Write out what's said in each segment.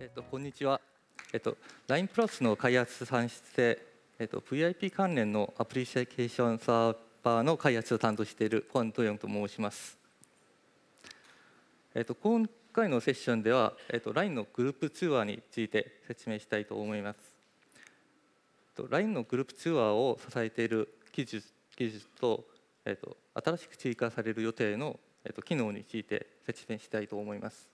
えっと、こんにちは。えっと、LINE プラスの開発算出で、えっと、VIP 関連のアプリケーションサーバーの開発を担当しているポントヨンと申します。えっと、今回のセッションでは、えっと、LINE のグループツアーについて説明したいと思います。えっと、LINE のグループツアーを支えている技術技術と,、えっと、新しく追加される予定の、えっと、機能について説明したいと思います。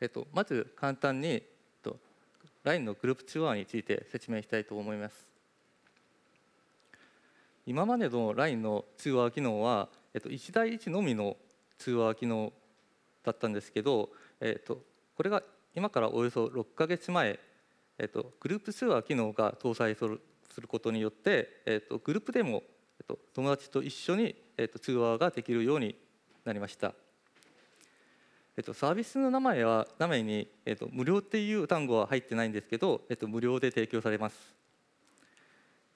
えっと、まず簡単に、えっと、LINE のグループ中和について説明したいと思います。今までの LINE の通話機能は、えっと、1対1のみの通話機能だったんですけど、えっと、これが今からおよそ6か月前、えっと、グループ通話機能が搭載するすることによって、えっと、グループでも、えっと、友達と一緒に、えっと、通話ができるようになりました。えっと、サービスの名前は名前に、えっと、無料っていう単語は入ってないんですけど、えっと、無料で提供されます、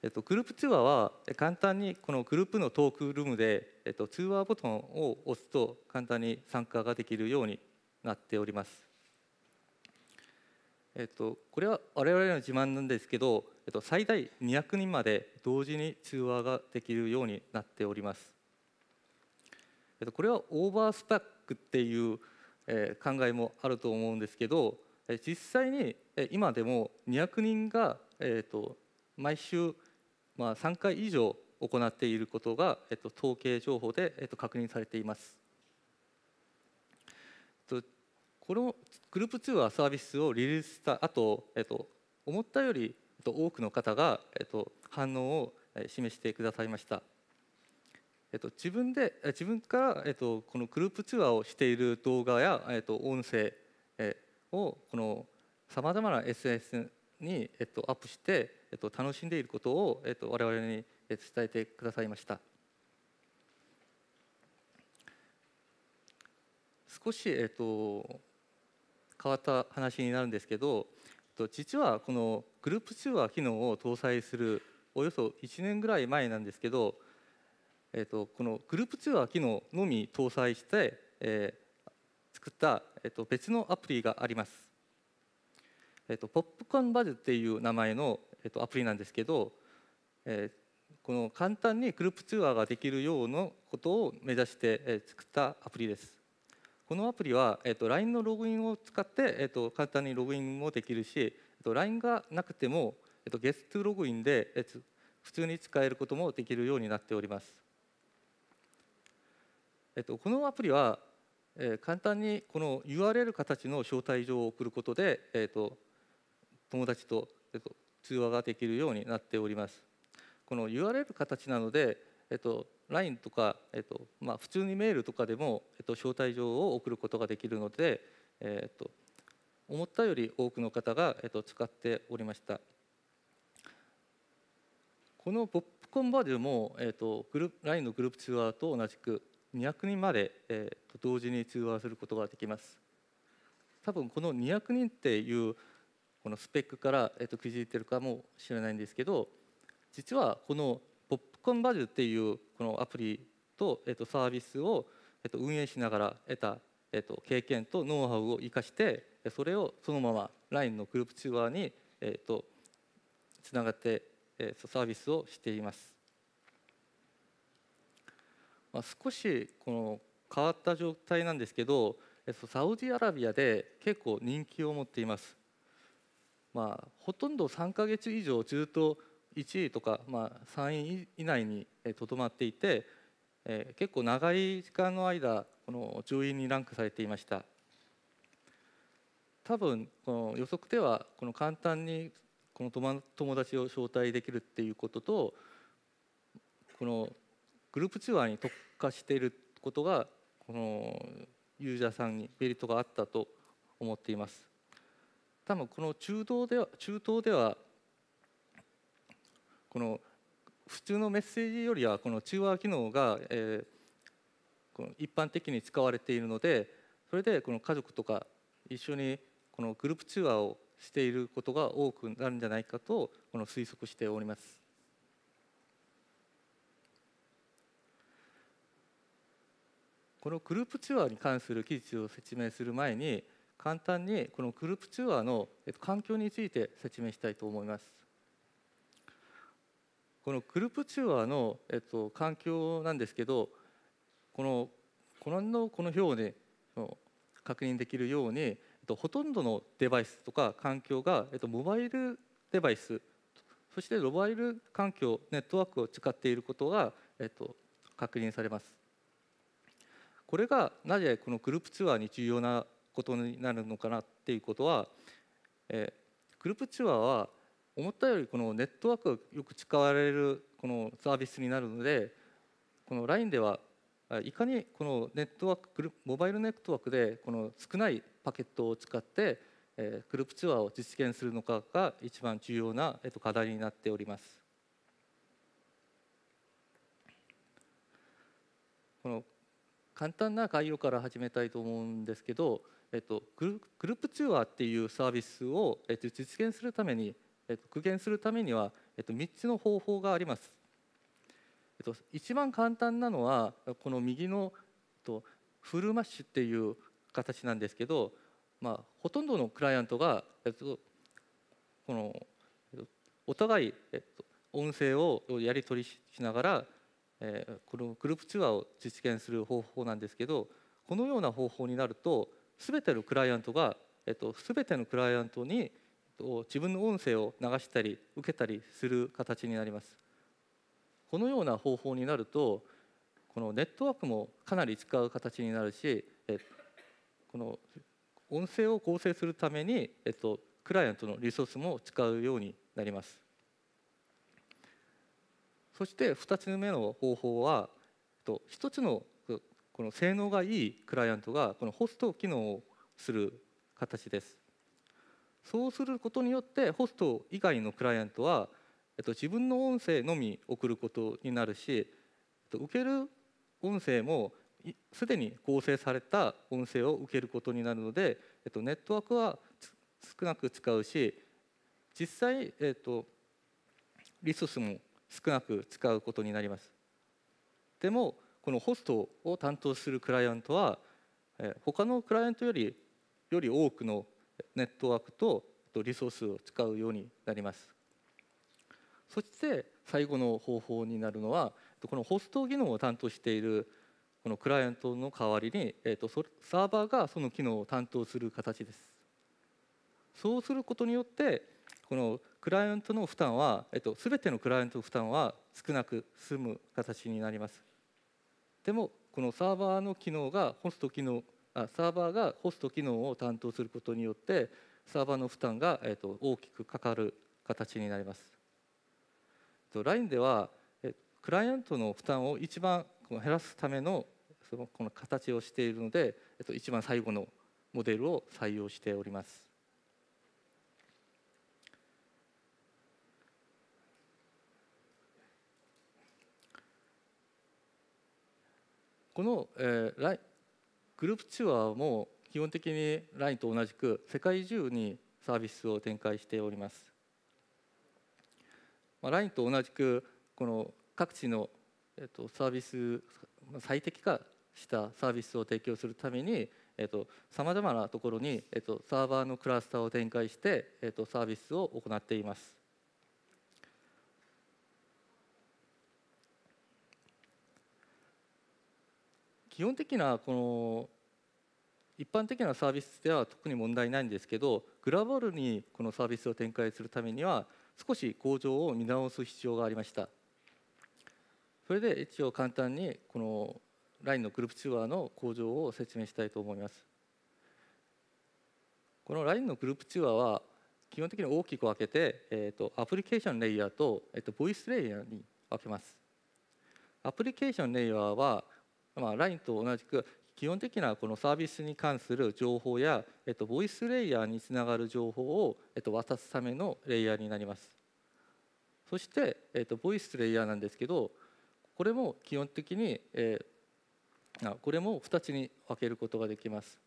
えっと、グループ通話は簡単にこのグループのトークルームで、えっと、通話ボタンを押すと簡単に参加ができるようになっております、えっと、これは我々の自慢なんですけど、えっと、最大200人まで同時に通話ができるようになっております、えっと、これはオーバースパックっていうえ考えもあると思うんですけど実際に今でも200人が、えーと、毎週、まあ、3回以上行っていることが、えーと、統計情報で、えーと、確認されています。このグループ2はサービスをリリースした後、えっと思ったより多くの方が、えー、と反応を示してくださいました。えっと、自分で自分から、えっと、このグループツアーをしている動画や、えっと、音声をこのさまざまな SNS に、えっと、アップして、えっと、楽しんでいることを、えっと、我々に伝えてくださいました少し、えっと、変わった話になるんですけど実はこのグループツアー機能を搭載するおよそ1年ぐらい前なんですけどえーと、このグループ通話機能のみ搭載して、えー、作った、えーと、別のアプリがあります、えーと、ポップコーンバズっていう名前の、えー、とアプリなんですけど、えー、この簡単にグループ通話ができるようなことを目指して、えー、作ったアプリですこのアプリは、えー、と LINE のログインを使って、えー、と簡単にログインもできるし、えー、と LINE がなくても、えー、とゲストログインで、えー、普通に使えることもできるようになっておりますえっと、このアプリは、えー、簡単にこの URL 形の招待状を送ることで、えっと、友達と、えっと、通話ができるようになっております。この URL 形なので、えっと、LINE とか、えっとまあ、普通にメールとかでも、えっと、招待状を送ることができるので、えっと、思ったより多くの方が、えっと、使っておりました。このポップコンバージョンも、えっと、グル LINE のグループツアーと同じく200人まで、えー、と同時に通話することができます多分この200人っていうこのスペックから、えー、とくじいてるかもしれないんですけど実はこのポップコンバジュっていうこのアプリと,、えー、とサービスを、えー、と運営しながら得た、えー、と経験とノウハウを生かしてそれをそのまま LINE のグループ通話に、えー、とつながって、えー、とサービスをしていますまあ、少しこの変わった状態なんですけどサウジアラビアで結構人気を持っています、まあ、ほとんど3か月以上ずっと1位とか、まあ、3位以内にとどまっていて、えー、結構長い時間の間この上位にランクされていました多分この予測ではこの簡単にこの友達を招待できるっていうこととこのグループチュアに特化していることがこのユーザーさんにメリットがあったと思っています多分この中東では中東ではこの普通のメッセージよりはこの中和機能が、えー、この一般的に使われているのでそれでこの家族とか一緒にこのグループチュアをしていることが多くなるんじゃないかとこの推測しております。このグループチュアに関する記事を説明する前に簡単にこのグループチュアの環境について説明したいと思います。このグループチュアの、えっと、環境なんですけどこのこのこの表で確認できるように、えっと、ほとんどのデバイスとか環境が、えっと、モバイルデバイスそしてモバイル環境ネットワークを使っていることが、えっと、確認されます。これがなぜこのグループツアーに重要なことになるのかなっていうことは、えグループツアーは思ったよりこのネットワークがよく使われるこのサービスになるのでこの LINE ではいかにこのネットワークモバイルネットワークでこの少ないパケットを使って、えグループツアーを実現するのかが一番重要な、えっと、課題になっております。この簡単な概要から始めたいと思うんですけど、えっと、グループツアーっていうサービスを、えっと、実現するために、えっと、具現するためには、えっと、3つの方法があります。えっと、一番簡単なのはこの右の、えっと、フルマッシュっていう形なんですけど、まあ、ほとんどのクライアントが、えっと、このお互い、えっと、音声をやり取りしながらえこのグループツアーを実現する方法なんですけどこのような方法になると全てのクライアントが、えっと、全てのクライアントに、と、自分の音声を流したり受けたりする形になります。このような方法になるとこのネットワークもかなり使う形になるしえこの音声を構成するために、えっと、クライアントのリソースも使うようになります。そして2つ目の方法は1つのこの性能がいいクライアントがこのホスト機能をする形ですそうすることによってホスト以外のクライアントは、自分の音声のみ送ることになるし、受ける音声もすでに合成された音声を受けることになるので、ネットワークは少なく使うし実際、えっと、リソースも少なく使うことになりますでもこのホストを担当するクライアントは他のクライアントよりより多くのネットワークとリソースを使うようになりますそして最後の方法になるのはこのホスト技能を担当しているこのクライアントの代わりに、えー、とサーバーがその機能を担当する形ですそうすることによってこのクライアントの負担は、えっと、全てのクライアントの負担は少なく済む形になります。でもこのサーバーの機能がホスト機能あサーバーがホスト機能を担当することによってサーバーの負担が、えっと、大きくかかる形になります。LINE ではクライアントの負担を一番減らすためのそのこの形をしているので、えっと、一番最後のモデルを採用しております。この、えー、グループツアーも基本的に LINE と同じく世界中にサービスを展開しております。まあ、LINE と同じくこの各地の、えっと、サービス最適化したサービスを提供するためにさまざまなところに、えっと、サーバーのクラスターを展開して、えっと、サービスを行っています。基本的なこの一般的なサービスでは特に問題ないんですけどグラバルにこのサービスを展開するためには少し工場を見直す必要がありましたそれで一応簡単にこの LINE のグループチュアの工場を説明したいと思いますこの LINE のグループチュアは基本的に大きく分けて、えーと、アプリケーションレイヤーと、えーとボイスレイヤーに分けますアプリケーションレイヤーはまあ、LINE と同じく基本的なこのサービスに関する情報や、えっと、ボイスレイヤーにつながる情報を、えっと、渡すためのレイヤーになります。そして、えっと、ボイスレイヤーなんですけどこれも基本的に、えー、これも2つに分けることができます。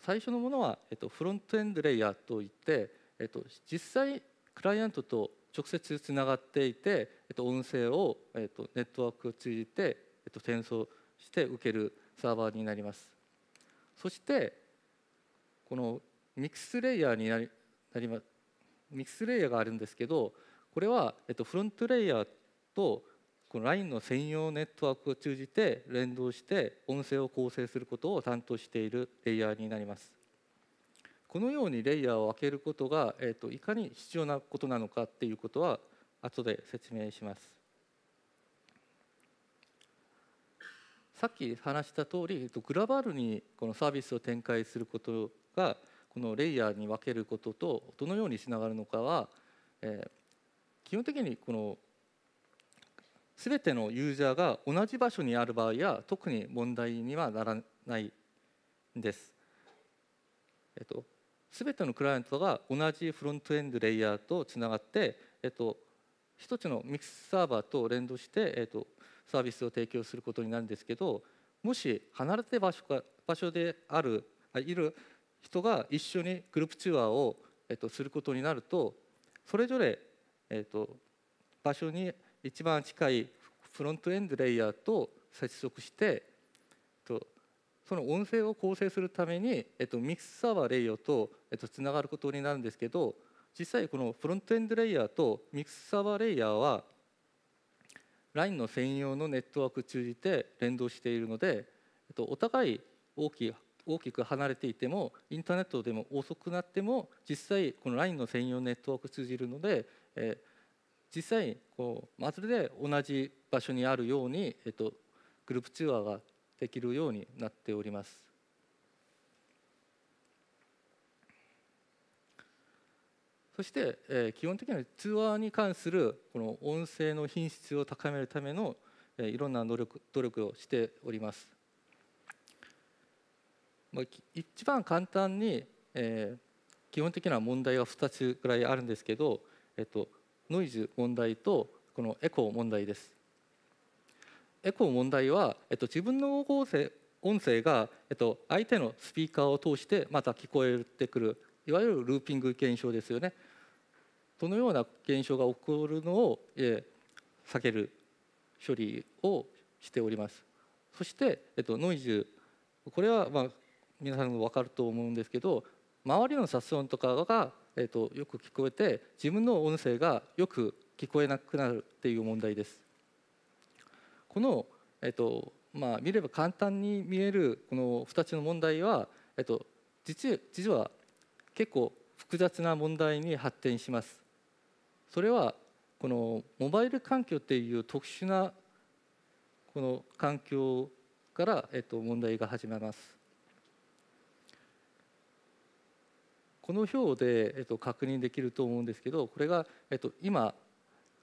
最初のものは、えっと、フロントエンドレイヤーといって、えっと、実際クライアントと直接つながっていて、えっと、音声を、えっと、ネットワークを通じてと転送して受けるサーバーになりますそしてこのミックスレイヤーになりなりますミックスレイヤーがあるんですけどこれは、えっと、フロントレイヤーとこの LINE の専用ネットワークを通じて連動して音声を構成することを担当しているレイヤーになりますこのようにレイヤーを開けることが、えっと、いかに必要なことなのかっていうことは後で説明しますさっき話した通りグラバルにこのサービスを展開することがこのレイヤーに分けることとどのようにつながるのかは、えー、基本的にこの全てのユーザーが同じ場所にある場合は特に問題にはならないんです。えっと、全てのクライアントが同じフロントエンドレイヤーとつながって、えっと、1つのミックスサーバーと連動して、えっと、サービスを提供することになるんですけどもし離れて場所か場所であるいる人が一緒にグループツアーを、えっと、することになるとそれぞれ、えっと、場所に一番近いフロントエンドレイヤーと接続して、えっと、その音声を構成するために、えっと、ミスサーレイヤーと、えっと、つながることになるんですけど実際このフロントエンドレイヤーとミクスサーレイヤーは LINE の専用のネットワークを通じて連動しているので、えっと、お互い大きい大きく離れていてもインターネットでも遅くなっても実際この LINE の専用ネットワーク通じるので、え実際こうまるで同じ場所にあるように、えっと、グループ通話ができるようになっております。そして、えー、基本的にはアーに関するこの音声の品質を高めるための、えー、いろんな努力努力をしております。まあ、一番簡単に、えー、基本的な問題は2つぐらいあるんですけど、えっと、ノイズ問題とこのエコー問題です。エコー問題は、えっと、自分の音声音声が、えっと、相手のスピーカーを通してまた聞こえてくるいわゆるルーピング現象ですよねそのような現象が起こるのを、え避ける処理をしております。そして、えっと、ノイズこれは、まあ、皆さんも分かると思うんですけど周りの雑音とかが、えっと、よく聞こえて自分の音声がよく聞こえなくなるっていう問題です。この、えっとまあ、見れば簡単に見えるこの2つの問題は、えっと、実実は結構複雑な問題に発展します。それはこのモバイル環境っていう特殊なこの環境から、えっと、問題が始まります。この表で、えっと、確認できると思うんですけどこれが、えっと、今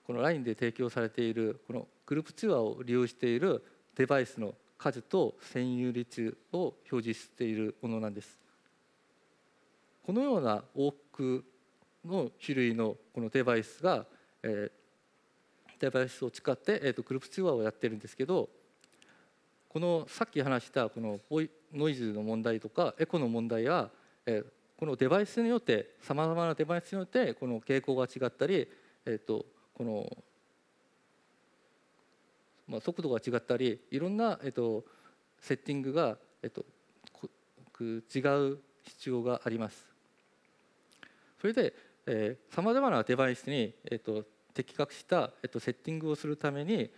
この LINE で提供されているこのグループツアーを利用しているデバイスの数と占有率を表示しているものなんです。このような多くの種類のこのデバイスが、えー、デバイスを使って、えーと、グループ通話をやってるんですけどこのさっき話したこのボイノイズの問題とかエコの問題や、えー、このデバイスによってさまざまなデバイスによってこの傾向が違ったり、えーと、この、まあ、速度が違ったりいろんな、えーと、セッティングが、えー、とく違う必要があります。それでさまざまなデバイスに、えーと、的確した、えーと、セッティングをするために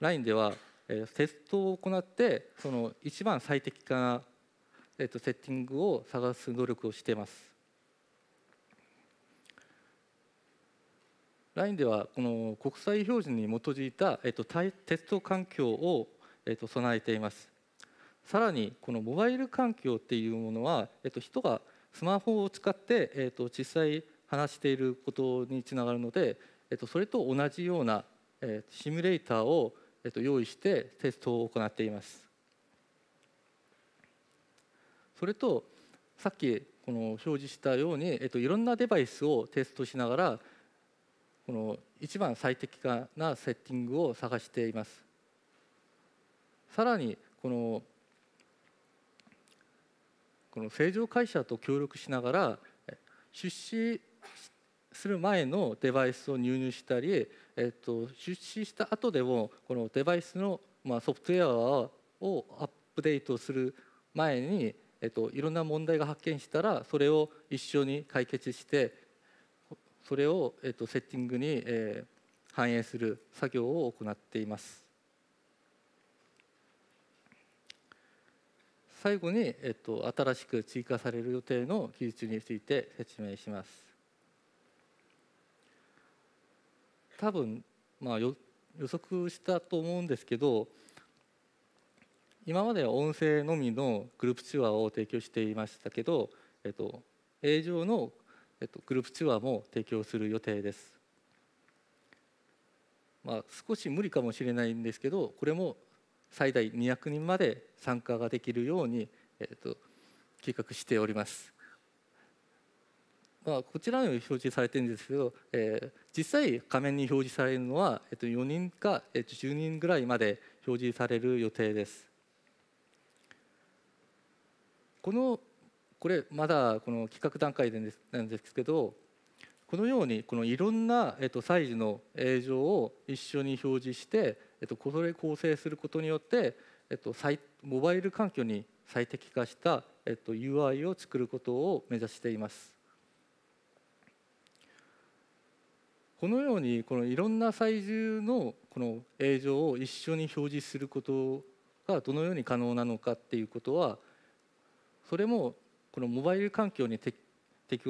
LINE では、えー、テストを行ってその一番最適化な、えーと、セッティングを探す努力をしています。LINE ではこの国際標準に基づいた、えっと、テスト環境を、えっと、備えていますさらにこのモバイル環境っていうものは、えっと、人がスマホを使って、えっと、実際話していることにつながるので、えっと、それと同じような、えっと、シミュレーターを、えっと、用意してテストを行っています。それとさっきこの表示したように、えっと、いろんなデバイスをテストしながらこの一番最適化なセッティングを探しています。さらにこのこの正常会社と協力しながら出資する前のデバイスを入入したり、えっと、出資した後でもこのデバイスの、まあ、ソフトウェアをアップデートする前に、えっと、いろんな問題が発見したらそれを一緒に解決してそれを、えっと、セッティングに、えー、反映する作業を行っています。最後に、えっと、新しく追加される予定の技術について説明します。多分、まあ、予測したと思うんですけど今までは音声のみのグループチュアを提供していましたけど、えっと、映像の、えっと、グループチュアも提供する予定です。まあ、少し無理かもしれないんですけどこれも最大200人まで参加ができるように、えっと、計画しております。まあ、こちらに表示されてるんですけど、えー、実際画面に表示されるのは、えっと、4人か、えっと、10人ぐらいまで表示される予定です。このこれまだこの企画段階でなんですけどこのようにこのいろんな、えっと、サイズの映像を一緒に表示して、えっと、これ構成することによって、えっと、モバイル環境に最適化した、えっと、UI を作ることを目指しています。このようにこのいろんなイズのこの映像を一緒に表示することがどのように可能なのかっていうことはそれもこのモバイル環境に適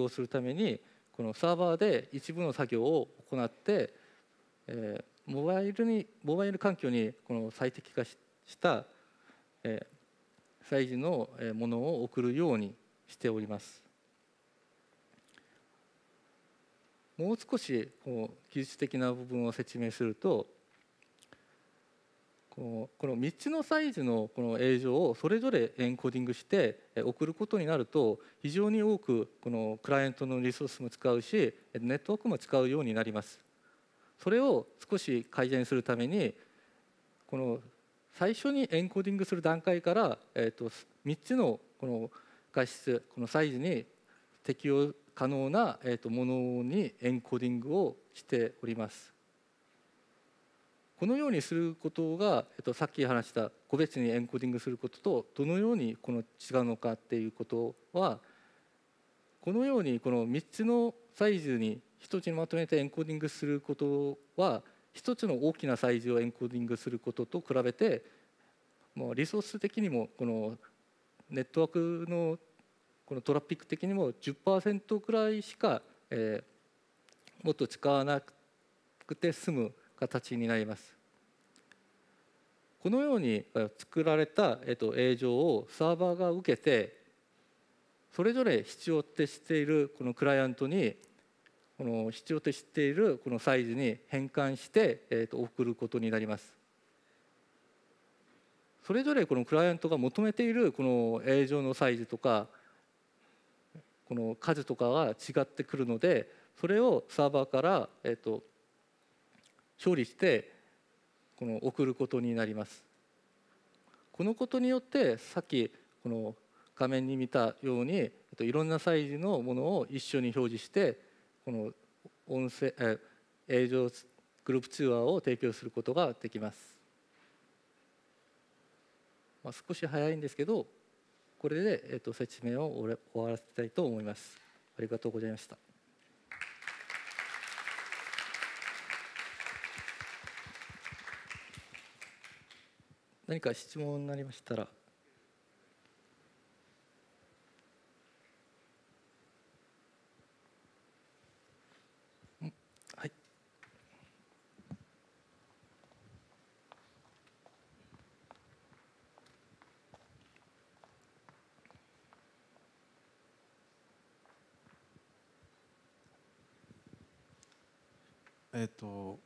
応するためにこのサーバーで一部の作業を行って、えー、モバイルにモバイル環境にこの最適化した、えー、サイズのものを送るようにしております。もう少しこう技術的な部分を説明するとこの3つのサイズのこの映像をそれぞれエンコーディングして送ることになると非常に多くこのクライアントのリソースも使うしネットワークも使うようになりますそれを少し改善するためにこの最初にエンコーディングする段階から、えー、と3つのこの画質このサイズに適用可能な、えとものにエンコーディングをしております。このようにすることが、えっと、さっき話した個別にエンコーディングすることとどのようにこの違うのかっていうことはこのようにこの3つのサイズに1つにまとめてエンコーディングすることは1つの大きなサイズをエンコーディングすることと比べてもうリソース的にもこのネットワークのこのトラフィック的にも10%くらいしか、えー、もっと使わなくて済む形になります。このように作られた、えっと、映像をサーバーが受けてそれぞれ必要ってしているこのクライアントにこの必要としているこのサイズに変換して、えと送ることになります。それぞれこのクライアントが求めているこの映像のサイズとかこの数とかが違ってくるのでそれをサーバーから、えーと、処理してこの送ることになります。このことによってさっきこの画面に見たように、えっと、いろんなサイズのものを一緒に表示してこの音声え映像グループツアーを提供することができます。まあ、少し早いんですけどこれで、えー、と説明を終わらせたいと思います。ありがとうございました。何か質問になりましたら。えっ、と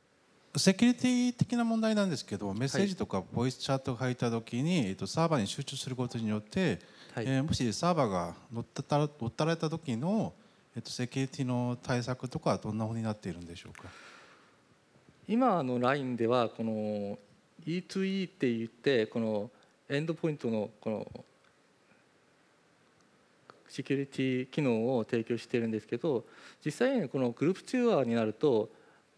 セキュリティ的な問題なんですけどメッセージとかボイスチャットが入った時に、えっと、サーバーに集中することによって、はい、えー、もしサーバーが乗った乗ったられた時の、えっと、セキュリティの対策とかはどんなふうになっているんでしょうか今の LINE ではこの E2E って言ってこのエンドポイントのこのセキュリティ機能を提供しているんですけど実際にこのグループチュアになると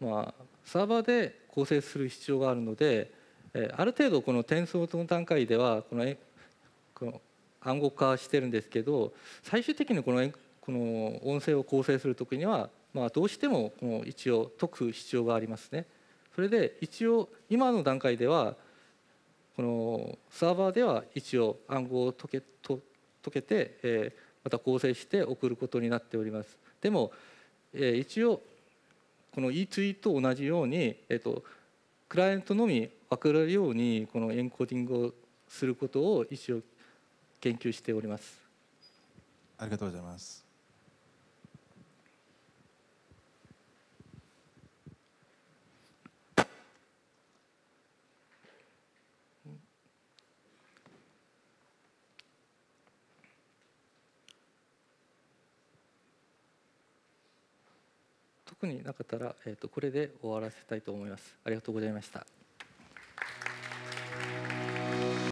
まあ、サーバーで構成する必要があるので、えある程度この転送の段階ではこのこの暗号化してるんですけど最終的にこのこの音声を構成する時には、まあ、どうしてもこの一応解く必要がありますね。それで一応今の段階ではこのサーバーでは一応暗号を解け解けて、えまた構成して送ることになっております。でも、え一応この E2E と同じように、えっと、クライアントのみ分かるようにこのエンコーディングをすることを一応研究しております。ありがとうございます。特になかったら、えーとこれで終わらせたいと思います。ありがとうございました。